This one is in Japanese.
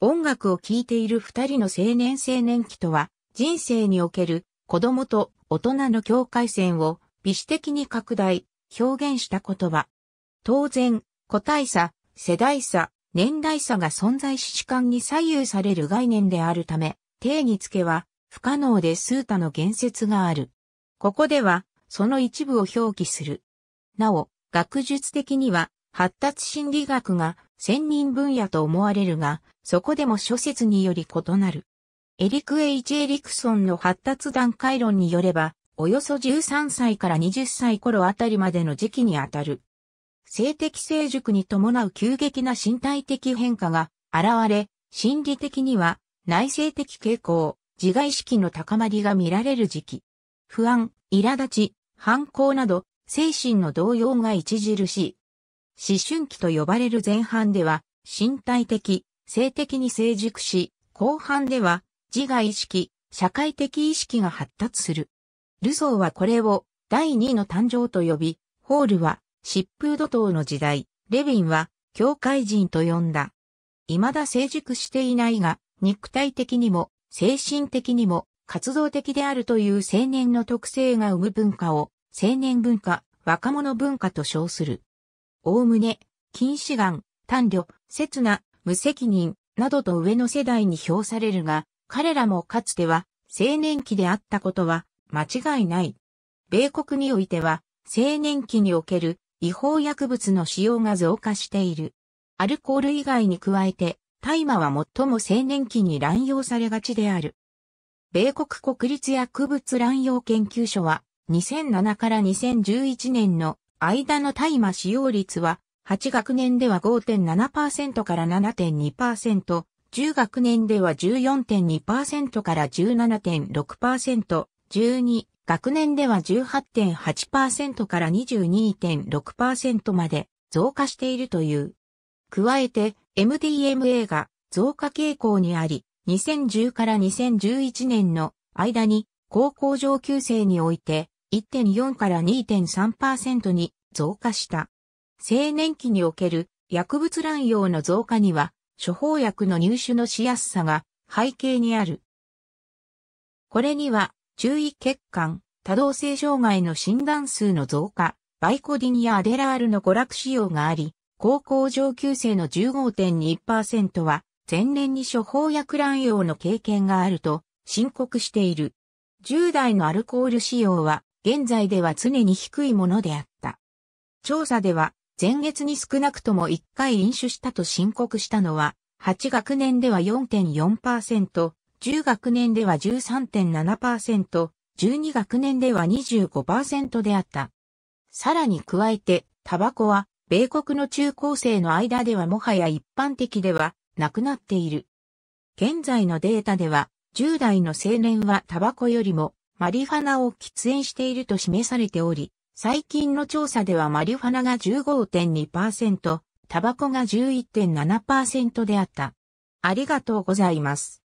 音楽を聴いている二人の青年青年期とは、人生における子供と大人の境界線を微視的に拡大、表現した言葉。当然、個体差、世代差、年代差が存在し主観に左右される概念であるため、定義付けは不可能で数多の言説がある。ここでは、その一部を表記する。なお、学術的には、発達心理学が専任分野と思われるが、そこでも諸説により異なる。エリク・エイチ・エリクソンの発達段階論によれば、およそ13歳から20歳頃あたりまでの時期にあたる。性的成熟に伴う急激な身体的変化が現れ、心理的には内省的傾向、自我意識の高まりが見られる時期。不安、苛立ち、反抗など、精神の動揺が著しい。思春期と呼ばれる前半では、身体的、性的に成熟し、後半では、自我意識、社会的意識が発達する。ルソーはこれを第2の誕生と呼び、ホールは疾風怒涛の時代、レヴィンは境界人と呼んだ。未だ成熟していないが、肉体的にも精神的にも活動的であるという青年の特性が生む文化を青年文化、若者文化と称する。おおむね、禁止眼、短慮、刹那、無責任、などと上の世代に評されるが、彼らもかつては青年期であったことは間違いない。米国においては青年期における違法薬物の使用が増加している。アルコール以外に加えて大麻は最も青年期に乱用されがちである。米国国立薬物乱用研究所は2007から2011年の間の大麻使用率は、8学年では5.7%から7.2%、10学年では14.2%から17.6%、12学年では18.8%から22.6%まで増加しているという。加えて MDMA が増加傾向にあり、2010から2011年の間に高校上級生において1.4から2.3%に増加した。青年期における薬物乱用の増加には、処方薬の入手のしやすさが背景にある。これには、注意欠陥、多動性障害の診断数の増加、バイコディンやアデラールの娯楽使用があり、高校上級生の15.2%は、前年に処方薬乱用の経験があると申告している。10代のアルコール使用は現在では常に低いものであった。調査では、前月に少なくとも1回飲酒したと申告したのは、8学年では4.4%、10学年では13.7%、12学年では25%であった。さらに加えて、タバコは、米国の中高生の間ではもはや一般的ではなくなっている。現在のデータでは、10代の青年はタバコよりもマリファナを喫煙していると示されており、最近の調査ではマリファナが15.2%、タバコが11.7%であった。ありがとうございます。